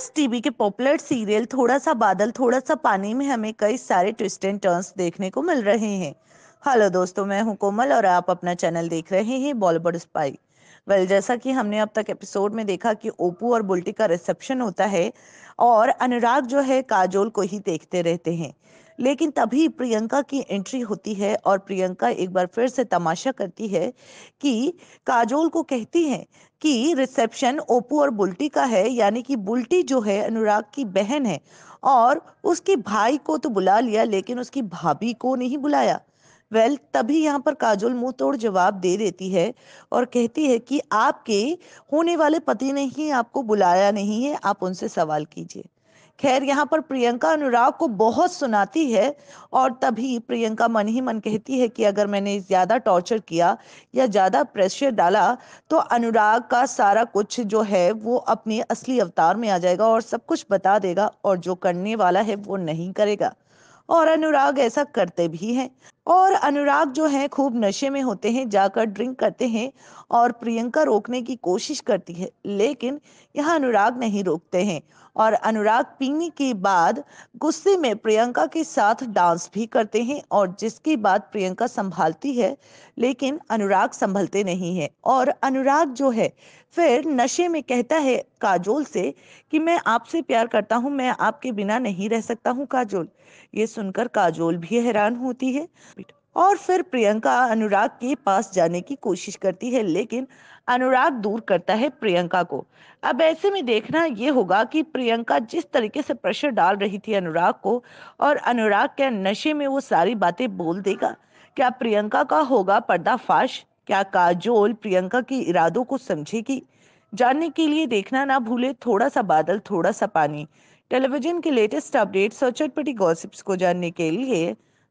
S TV के popular serial थोड़ा सा बादल थोड़ा सा पानी में हमें कई सारे ट्विस्ट एंड टर्न्स देखने को मिल रहे हैं हेलो दोस्तों मैं हूं कोमल और आप अपना चैनल देख रहे हैं बॉलीवुड स्पाई वेल well, जैसा कि हमने अब तक एपिसोड में देखा कि ओपू और बुल्टी का रिसेप्शन होता है और अनुराग जो है काजोल को ही देखते रहते हैं लेकिन तभी प्रियंका की एंट्री होती है और प्रियंका एक बार फिर से तमाशा करती है कि काजोल को कहती है कि रिसेप्शन ओपू और बुल्टी का है यानी कि बुल्टी जो है अनुराग की बहन है और उसके भाई को तो बुला लिया लेकिन उसकी भाभी को नहीं बुलाया वेल well, तभी यहाँ पर काजोल मुंह तोड़ जवाब दे देती है और कहती है कि आपके होने वाले पति ने ही आपको बुलाया नहीं है आप उनसे सवाल कीजिए खैर यहाँ पर प्रियंका अनुराग को बहुत सुनाती है और तभी प्रियंका मन ही मन कहती है कि अगर मैंने ज़्यादा टॉर्चर किया या ज़्यादा प्रेशर डाला तो अनुराग का सारा कुछ जो है वो अपने असली अवतार में आ जाएगा और सब कुछ बता देगा और जो करने वाला है वो नहीं करेगा और अनुराग ऐसा करते भी हैं और अनुराग जो है खूब नशे में होते हैं जाकर ड्रिंक करते हैं और प्रियंका रोकने की कोशिश करती है लेकिन यहाँ अनुराग नहीं रोकते हैं और अनुराग पीने के बाद गुस्से में प्रियंका के साथ डांस भी करते हैं और जिसके बाद प्रियंका संभालती है लेकिन अनुराग संभलते नहीं है और अनुराग जो है फिर नशे में कहता है काजोल से कि मैं आपसे प्यार करता हूँ मैं आपके बिना नहीं रह सकता हूँ काजोल ये सुनकर काजोल भी हैरान होती है और फिर प्रियंका अनुराग के पास जाने की कोशिश करती है लेकिन अनुराग दूर करता है प्रियंका को अब ऐसे में देखना ये होगा कि प्रियंका जिस तरीके से प्रेशर डाल रही थी अनुराग को और अनुराग के नशे में वो सारी बातें बोल देगा क्या प्रियंका का होगा पर्दाफाश क्या काजोल प्रियंका के इरादों को समझेगी जानने के लिए देखना ना भूले थोड़ा सा बादल थोड़ा सा पानी टेलीविजन के लेटेस्ट अपडेट्स और चटपटी गॉसिप्स को जानने के लिए